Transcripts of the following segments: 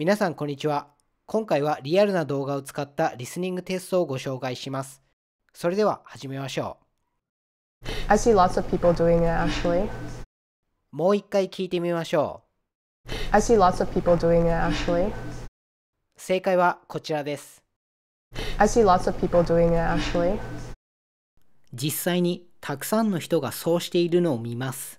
皆さんこんにちは。今回はリアルな動画を使ったリスニングテストをご紹介します。それでは始めましょう。I see lots of people doing it actually. もう一回聞いてみましょう。I see lots of people doing it actually. 正解はこちらです。I see lots of people doing it actually. 実際にたくさんの人がそうしているのを見ます。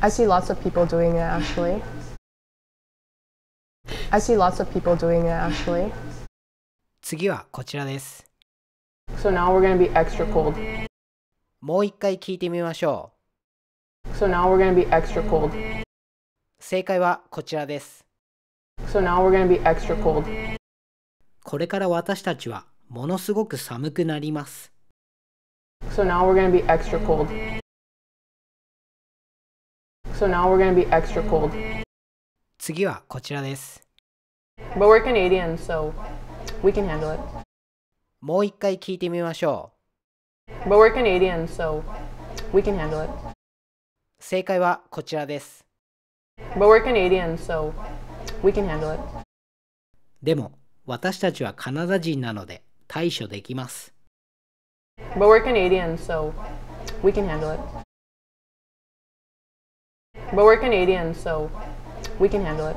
I see lots of people doing it actually. I see lots of people doing it actually. 次はこちらです。So now we're gonna be extra cold. もう一回聞いてみましょう。So now we're gonna be extra cold. 正解はこちらです。So now we're gonna be extra cold. これから私たちはものすごく寒くなります。So now we're gonna be extra cold. So now we're gonna be extra cold. 次はこちらです。But we're Canadian, so we can handle it. もう一回聞いてみましょう。But we're Canadian, so we can handle it. 正解はこちらです。But we're Canadian, so we can handle it. でも、私たちはカナダ人なので対処できます。But we're Canadian, so we can handle it. But we're Canadian, so we can handle it.